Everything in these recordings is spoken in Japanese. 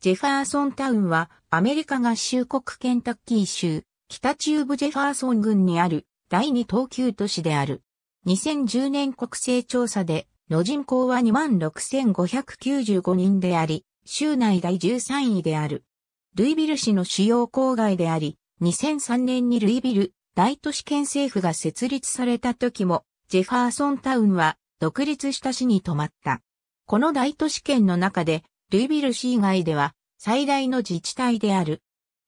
ジェファーソンタウンはアメリカ合衆国ケンタッキー州北中部ジェファーソン郡にある第二東急都市である。2010年国勢調査での人口は26,595人であり、州内第13位である。ルイビル市の主要郊外であり、2003年にルイビル大都市圏政府が設立された時も、ジェファーソンタウンは独立した市に泊まった。この大都市圏の中でルイビル市以外では最大の自治体である。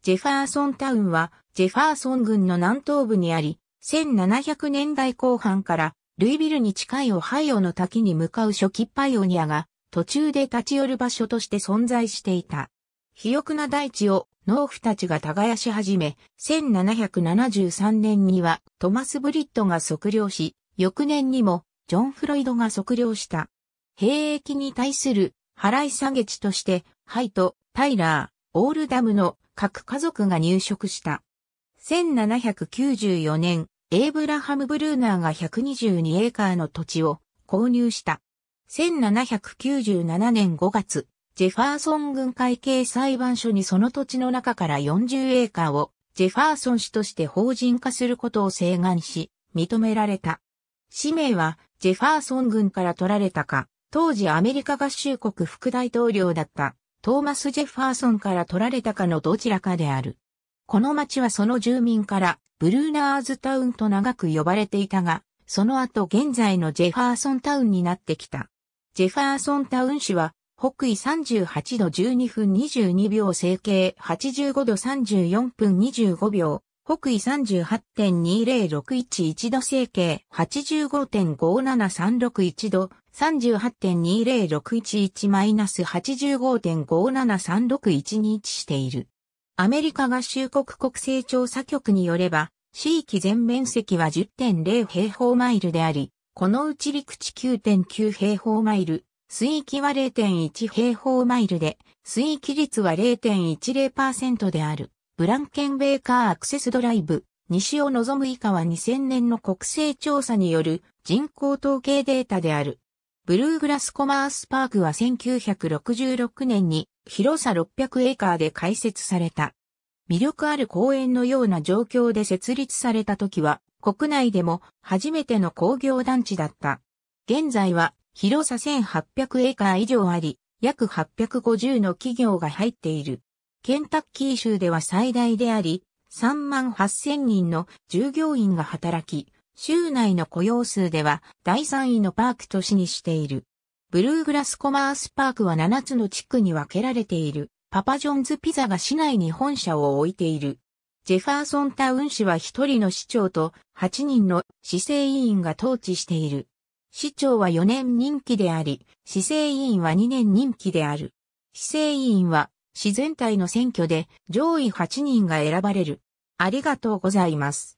ジェファーソンタウンはジェファーソン郡の南東部にあり、1700年代後半からルイビルに近いオハイオの滝に向かう初期パイオニアが途中で立ち寄る場所として存在していた。肥沃な大地を農夫たちが耕し始め、1773年にはトマス・ブリットが測量し、翌年にもジョン・フロイドが測量した。兵役に対する払い下げ地として、ハイト、タイラー、オールダムの各家族が入植した。1794年、エイブラハム・ブルーナーが122エーカーの土地を購入した。1797年5月、ジェファーソン軍会計裁判所にその土地の中から40エーカーをジェファーソン氏として法人化することを請願し、認められた。氏名はジェファーソン軍から取られたか、当時アメリカ合衆国副大統領だったトーマス・ジェファーソンから取られたかのどちらかである。この町はその住民からブルーナーズタウンと長く呼ばれていたが、その後現在のジェファーソンタウンになってきた。ジェファーソンタウン市は北緯38度12分22秒整形85度34分25秒、北緯38.20611度整形85.57361度、38.20611-85.573612している。アメリカ合衆国国勢調査局によれば、地域全面積は10.0平方マイルであり、このうち陸地9.9平方マイル、水域は0.1平方マイルで、水域率は0.10%である。ブランケンベーカーアクセスドライブ、西を望む以下は2000年の国勢調査による人口統計データである。ブルーグラスコマースパークは1966年に広さ600エーカーで開設された。魅力ある公園のような状況で設立された時は国内でも初めての工業団地だった。現在は広さ1800エーカー以上あり、約850の企業が入っている。ケンタッキー州では最大であり、3万8000人の従業員が働き、州内の雇用数では第3位のパーク都市にしている。ブルーグラスコマースパークは7つの地区に分けられている。パパジョンズピザが市内に本社を置いている。ジェファーソンタウン市は1人の市長と8人の市政委員が統治している。市長は4年任期であり、市政委員は2年任期である。市政委員は市全体の選挙で上位8人が選ばれる。ありがとうございます。